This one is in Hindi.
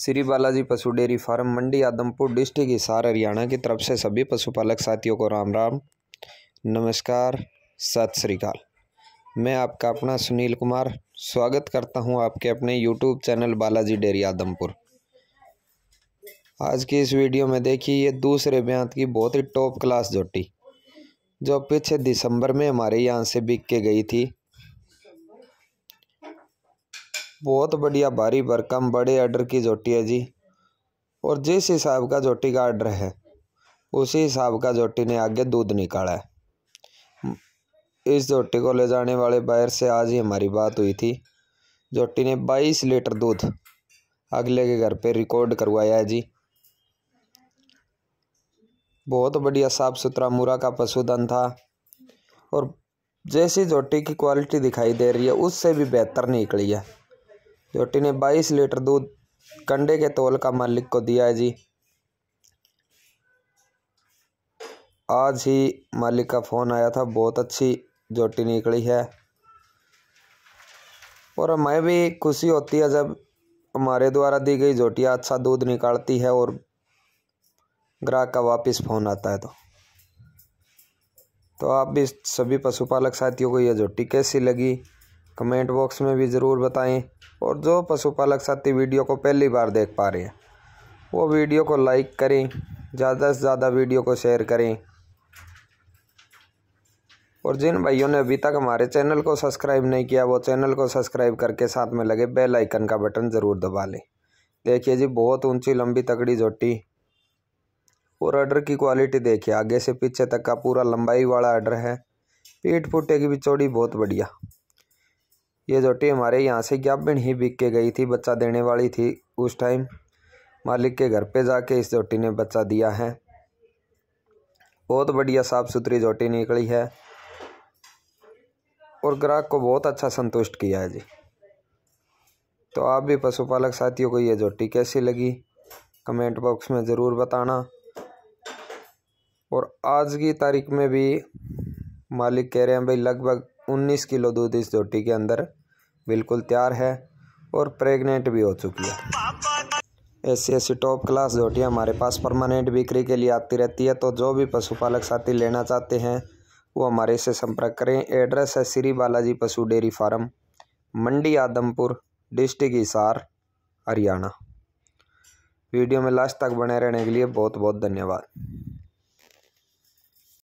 श्री बालाजी पशु dairy farm Mandi Adampur district Hisar Haryana की तरफ से सभी पशुपालक साथियों को राम राम नमस्कार सत श्रीकाल मैं आपका अपना सुनील कुमार स्वागत करता हूं आपके अपने YouTube channel Balaji dairy Adampur आज की इस वीडियो में देखिए ये दूसरे ब्यांत की बहुत ही टॉप क्लास जोटी जो पीछे दिसंबर में हमारे यहाँ से बिक के गई थी बहुत बढ़िया भारी भरकम बड़े ऑर्डर की जोटी है जी और जिस हिसाब का जोटी का ऑर्डर है उसी हिसाब का जोटी ने आगे दूध निकाला है इस जोटी को ले जाने वाले बायर से आज ही हमारी बात हुई थी जोटी ने 22 लीटर दूध अगले के घर पे रिकॉर्ड करवाया है जी बहुत बढ़िया साफ़ सुथरा मुरा का पशुधन था और जैसी जोटी की क्वालिटी दिखाई दे रही है उससे भी बेहतर निकली है जोटी ने बाईस लीटर दूध कंडे के तोल का मालिक को दिया है जी आज ही मालिक का फ़ोन आया था बहुत अच्छी जोटी निकली है और हमें भी खुशी होती है जब हमारे द्वारा दी गई जोटियाँ अच्छा दूध निकालती है और ग्राहक का वापस फ़ोन आता है तो तो आप भी सभी पशुपालक साथियों को यह जोटी कैसी लगी कमेंट बॉक्स में भी ज़रूर बताएं और जो पशुपालक साथी वीडियो को पहली बार देख पा रहे हैं वो वीडियो को लाइक करें ज़्यादा से ज़्यादा वीडियो को शेयर करें और जिन भाइयों ने अभी तक हमारे चैनल को सब्सक्राइब नहीं किया वो चैनल को सब्सक्राइब करके साथ में लगे बेल आइकन का बटन ज़रूर दबा लें देखिए जी बहुत ऊंची लंबी तगड़ी जोटी और अडर की क्वालिटी देखिए आगे से पीछे तक का पूरा लंबाई वाला अडर है पीठ फूटे की भी चौड़ी बहुत बढ़िया ये जोटी हमारे यहाँ से ज्ञापन ही बिक के गई थी बच्चा देने वाली थी उस टाइम मालिक के घर पे जाके इस जोटी ने बच्चा दिया है बहुत बढ़िया साफ़ सुथरी जोटी निकली है और ग्राहक को बहुत अच्छा संतुष्ट किया है जी तो आप भी पशुपालक साथियों को ये जोटी कैसी लगी कमेंट बॉक्स में ज़रूर बताना और आज की तारीख में भी मालिक कह रहे हैं भाई लगभग 19 किलो दूध इस जोटी के अंदर बिल्कुल तैयार है और प्रेग्नेंट भी हो चुकी है ऐसी ऐसी टॉप क्लास झोटियाँ हमारे पास परमानेंट बिक्री के लिए आती रहती है तो जो भी पशुपालक साथी लेना चाहते हैं वो हमारे से संपर्क करें एड्रेस है श्री बालाजी पशु dairy farm Mandi Adampur district Hisar Haryana video में लास्ट तक बने रहने के लिए बहुत बहुत धन्यवाद